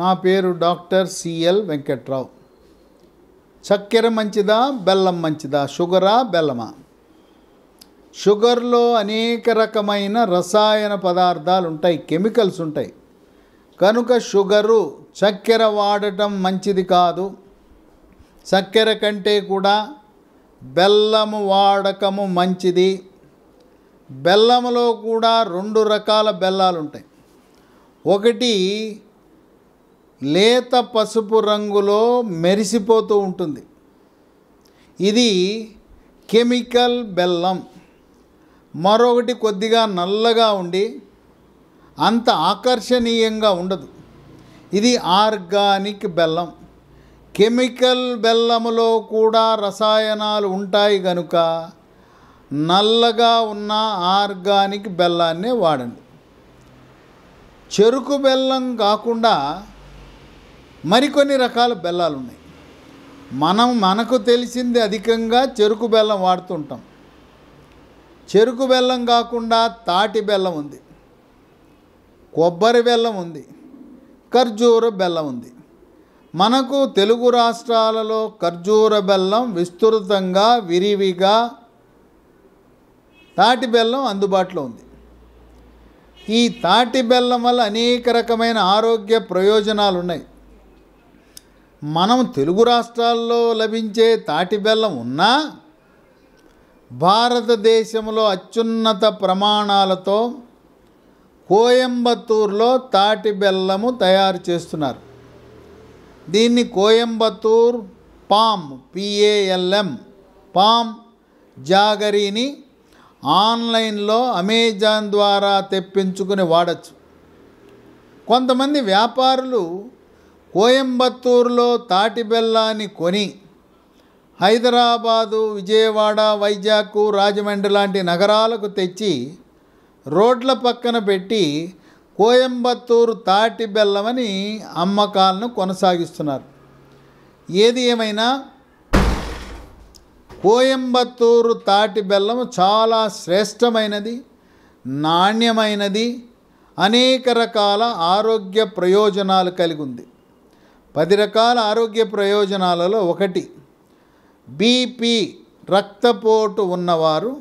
నా పేరు doctor CL Venkatrao చక్కెర మంచిదా బెల్లం మంచిదా షుగరా బెల్లమా షుగర్లో అనేక రకమైన రసాయన పదార్థాలు ఉంటాయి కెమికల్స్ ఉంటాయి కనుక షుగరు చక్కెర వాడటం మంచిది కాదు చక్కెర కంటే కూడా బెల్లము వాడకము మంచిది బెల్లములో కూడా రెండు రకాల బెల్లాలు ఉంటాయి ఒకటి లేత పసుపు రంగులో మెరిసిపోతూ ఉంటుంది ఇది కెమికల్ బెల్లం మరొకటి కొద్దిగా నల్లగా ఉండి అంత ఆకర్షణీయంగా ఉండదు ఇది ఆర్గానిక్ బెల్లం కెమికల్ బెల్లములో కూడా రసాయనాలు ఉంటాయి కనుక నల్లగా ఉన్న ఆర్గానిక్ బెల్లాన్నే వాడండి చెరుకు బెల్లం కాకుండా మరికొన్ని రకాల బెల్లాలు ఉన్నాయి మనం మనకు తెలిసింది అధికంగా చెరుకు బెల్లం వాడుతుంటాం చెరుకు బెల్లం కాకుండా తాటి బెల్లం ఉంది కొబ్బరి బెల్లం ఉంది ఖర్జూర బెల్లం ఉంది మనకు తెలుగు రాష్ట్రాలలో ఖర్జూర బెల్లం విస్తృతంగా విరివిగా తాటి బెల్లం అందుబాటులో ఉంది ఈ తాటి బెల్లం వల్ల అనేక రకమైన ఆరోగ్య ప్రయోజనాలు ఉన్నాయి మనం తెలుగు రాష్ట్రాల్లో లభించే తాటి బెల్లం ఉన్నా భారతదేశంలో అత్యున్నత ప్రమాణాలతో కోయంబత్తూర్లో తాటి బెల్లము తయారు చేస్తున్నారు దీన్ని కోయంబత్తూర్ పామ్ పిఏఎల్ఎం పామ్ జాగరీని ఆన్లైన్లో అమెజాన్ ద్వారా తెప్పించుకుని వాడచ్చు కొంతమంది వ్యాపారులు కోయంబత్తూరులో తాటి బెల్లాన్ని కొని హైదరాబాదు విజయవాడ వైజాగ్ రాజమండ్రి లాంటి నగరాలకు తెచ్చి రోడ్ల పక్కన పెట్టి కోయంబత్తూరు తాటి బెల్లమని అమ్మకాలను కొనసాగిస్తున్నారు ఏది ఏమైనా కోయంబత్తూరు తాటి బెల్లం చాలా శ్రేష్టమైనది నాణ్యమైనది అనేక రకాల ఆరోగ్య ప్రయోజనాలు కలిగి ఉంది పది రకాల ఆరోగ్య ప్రయోజనాలలో ఒకటి బీపీ రక్తపోటు ఉన్నవారు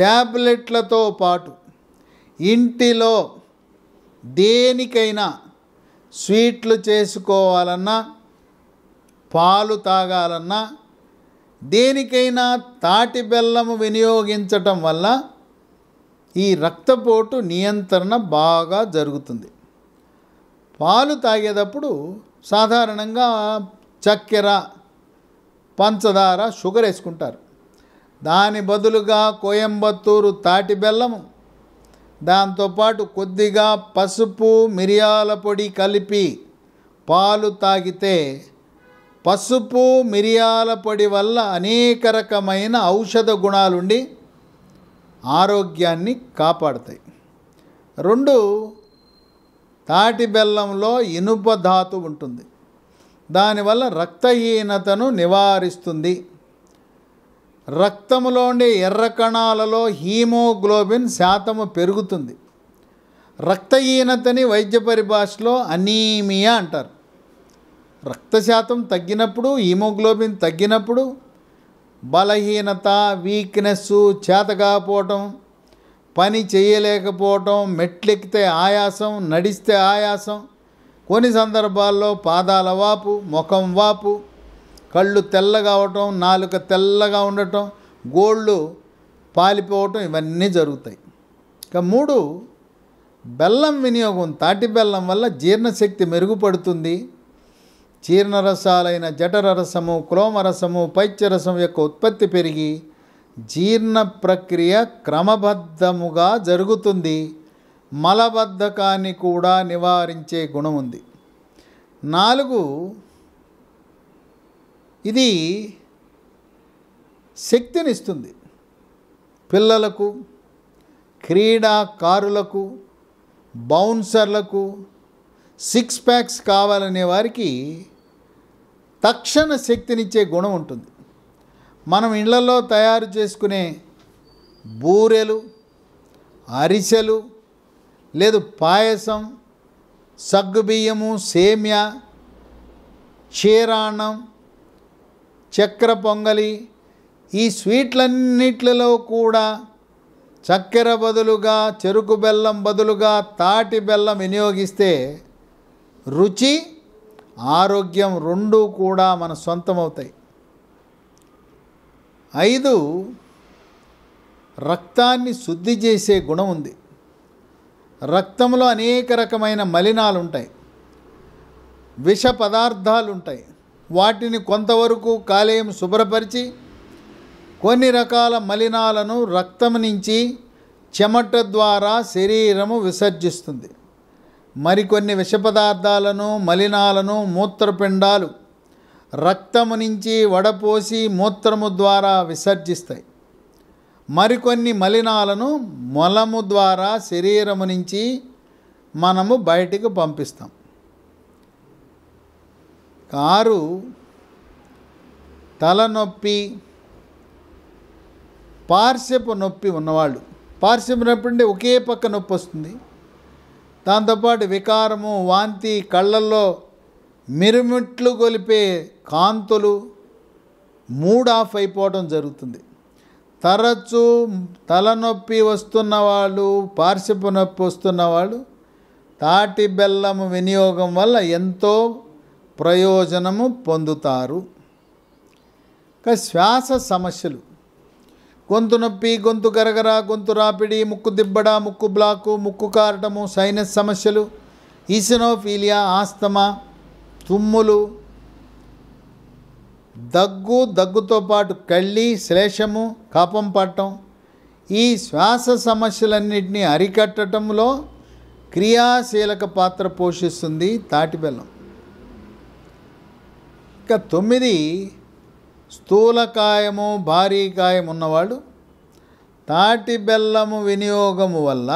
ట్యాబ్లెట్లతో పాటు ఇంటిలో దేనికైనా స్వీట్లు చేసుకోవాలన్నా పాలు తాగాలన్నా దేనికైనా తాటి బెల్లము వినియోగించటం వల్ల ఈ రక్తపోటు నియంత్రణ బాగా జరుగుతుంది పాలు తాగేటప్పుడు సాధారణంగా చక్కెర పంచదార షుగర్ వేసుకుంటారు దాని బదులుగా కోయంబత్తూరు తాటి బెల్లము దాంతోపాటు కొద్దిగా పసుపు మిరియాల పొడి కలిపి పాలు తాగితే పసుపు మిరియాల పొడి వల్ల అనేక రకమైన ఔషధ గుణాలుండి ఆరోగ్యాన్ని కాపాడతాయి రెండు తాటి బెల్లంలో ఇనుప ధాతు ఉంటుంది దానివల్ల రక్తహీనతను నివారిస్తుంది రక్తంలో ఉండే ఎర్ర కణాలలో హీమోగ్లోబిన్ శాతము పెరుగుతుంది రక్తహీనతని వైద్య పరిభాషలో అనీమియా అంటారు రక్త శాతం తగ్గినప్పుడు హీమోగ్లోబిన్ తగ్గినప్పుడు బలహీనత వీక్నెస్ చేతకాపోవటం పని చేయలేకపోవటం మెట్లెక్కితే ఆయాసం నడిస్తే ఆయాసం కొన్ని సందర్భాల్లో పాదాల వాపు ముఖం వాపు కళ్ళు తెల్లగా అవటం నాలుక తెల్లగా ఉండటం గోళ్ళు పాలిపోవటం ఇవన్నీ జరుగుతాయి ఇక మూడు బెల్లం వినియోగం తాటి బెల్లం వల్ల జీర్ణశక్తి మెరుగుపడుతుంది జీర్ణరసాలైన జఠర రసము క్లోమరసము పైత్యరసం యొక్క ఉత్పత్తి పెరిగి జీర్ణ ప్రక్రియ క్రమబద్ధముగా జరుగుతుంది మలబద్ధకాన్ని కూడా నివారించే గుణం ఉంది నాలుగు ఇది శక్తినిస్తుంది పిల్లలకు క్రీడాకారులకు బౌన్సర్లకు సిక్స్ ప్యాక్స్ కావాలనే వారికి తక్షణ శక్తినిచ్చే గుణం ఉంటుంది మనం ఇళ్లలో తయారు చేసుకునే బూరెలు అరిసెలు లేదు పాయసం సగ్గుబియ్యము సేమ్య క్షీరాన్నం చక్కెర పొంగలి ఈ స్వీట్లన్నిట్లలో కూడా చక్కెర బదులుగా చెరుకు బెల్లం బదులుగా తాటి బెల్లం వినియోగిస్తే రుచి ఆరోగ్యం రెండూ కూడా మన సొంతమవుతాయి ఐదు రక్తాన్ని శుద్ధి చేసే గుణం ఉంది రక్తంలో అనేక రకమైన మలినాలు ఉంటాయి విష పదార్థాలు ఉంటాయి వాటిని కొంతవరకు కాలేయం శుభ్రపరిచి కొన్ని రకాల మలినాలను రక్తం నుంచి చెమట ద్వారా శరీరము విసర్జిస్తుంది మరికొన్ని విష పదార్థాలను మలినాలను మూత్రపిండాలు రక్తము నుంచి వడపోసి మూత్రము ద్వారా విసర్జిస్తాయి మరికొన్ని మలినాలను మొలము ద్వారా శరీరము నుంచి మనము బయటికి పంపిస్తాం కారు తలనొప్పి పార్శ్వపు నొప్పి ఉన్నవాళ్ళు పార్శ్వపు నొప్పి అంటే ఒకే పక్క నొప్పి వస్తుంది దాంతోపాటు వికారము వాంతి కళ్ళల్లో మిరుమిట్లు గొలిపే కాంతులు మూడ్ ఆఫ్ అయిపోవడం జరుగుతుంది తరచూ తలనొప్పి వస్తున్న వాళ్ళు పార్శిపు నొప్పి వస్తున్న వాళ్ళు తాటి బెల్లము వినియోగం వల్ల ఎంతో ప్రయోజనము పొందుతారు శ్వాస సమస్యలు గొంతు నొప్పి గొంతు గరగర గొంతు రాపిడి ముక్కు దిబ్బడ ముక్కు బ్లాకు ముక్కు కారటము సైనస్ సమస్యలు ఈసినోఫీలియా ఆస్తమా తుమ్ములు దగ్గు దగ్గుతో పాటు కళ్ళి శ్లేషము కాపం పట్టడం ఈ శ్వాస సమస్యలన్నింటినీ అరికట్టడంలో క్రియాశీలక పాత్ర పోషిస్తుంది తాటి బెల్లం ఇంకా తొమ్మిది స్థూలకాయము భారీ కాయం ఉన్నవాడు తాటి బెల్లము వినియోగము వల్ల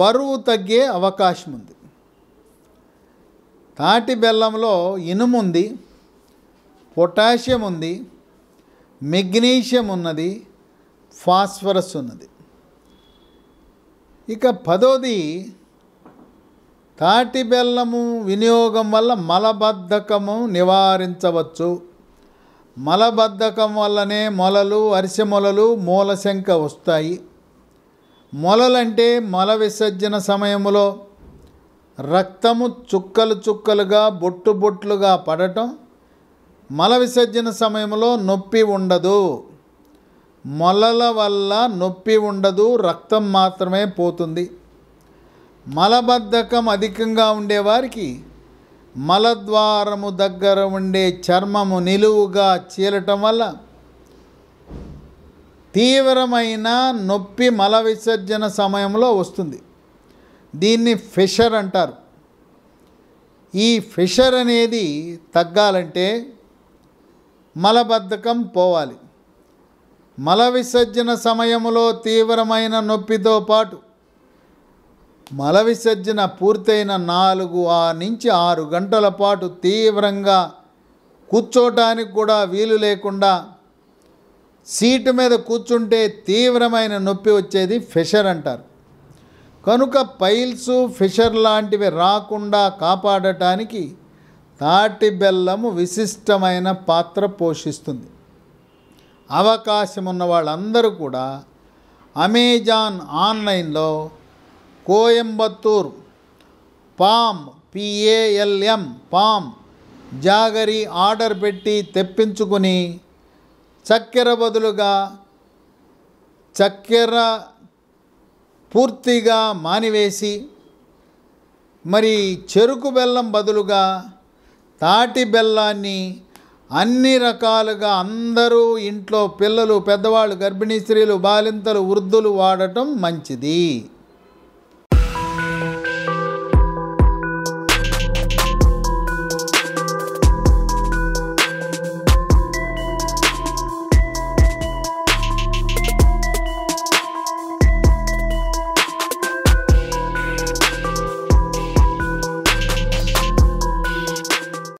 బరువు తగ్గే అవకాశం ఉంది తాటి బెల్లంలో ఇనుము ఉంది పొటాషియం ఉంది మెగ్నీషియం ఉన్నది ఫాస్ఫరస్ ఉన్నది ఇక పదోది తాటి బెల్లము వినియోగం వల్ల మలబద్ధకము నివారించవచ్చు మలబద్ధకం వల్లనే మొలలు అరిసె మొలలు మూలశంక వస్తాయి మొలలంటే మల విసర్జన సమయంలో రక్తము చుక్కలు చుక్కలుగా బొట్టు బొట్లుగా పడటం మల విసర్జన సమయంలో నొప్పి ఉండదు మొలల వల్ల నొప్పి ఉండదు రక్తం మాత్రమే పోతుంది మలబద్ధకం అధికంగా ఉండేవారికి మలద్వారము దగ్గర ఉండే చర్మము నిలువుగా చీలటం వల్ల తీవ్రమైన నొప్పి మల విసర్జన సమయంలో వస్తుంది దీన్ని ఫిషర్ అంటారు ఈ ఫిషర్ అనేది తగ్గాలంటే మలబద్ధకం పోవాలి మల విసర్జన సమయంలో తీవ్రమైన నొప్పితో పాటు మల విసర్జన పూర్తయిన నాలుగు ఆ నుంచి ఆరు గంటల పాటు తీవ్రంగా కూర్చోటానికి కూడా వీలు లేకుండా సీటు మీద కూర్చుంటే తీవ్రమైన నొప్పి వచ్చేది ఫెషర్ అంటారు కనుక పైల్స్ ఫిషర్ లాంటివి రాకుండా కాపాడటానికి తాటి బెల్లము విశిష్టమైన పాత్ర పోషిస్తుంది అవకాశం ఉన్న వాళ్ళందరూ కూడా అమెజాన్ ఆన్లైన్లో Coimbatore palm P A L M palm jaggery order పెట్టి తెప్పించుకుని చక్కెర బదులుగా చక్కెర పూర్తిగా మానివేసి మరి చెరుకు బెల్లం బదులుగా తాటి బెల్లాన్ని అన్ని రకాలుగా అందరూ ఇంట్లో పిల్లలు పెద్దవాళ్ళు గర్భిణీ స్త్రీలు బాలింతలు వృద్ధులు వాడటం మంచిది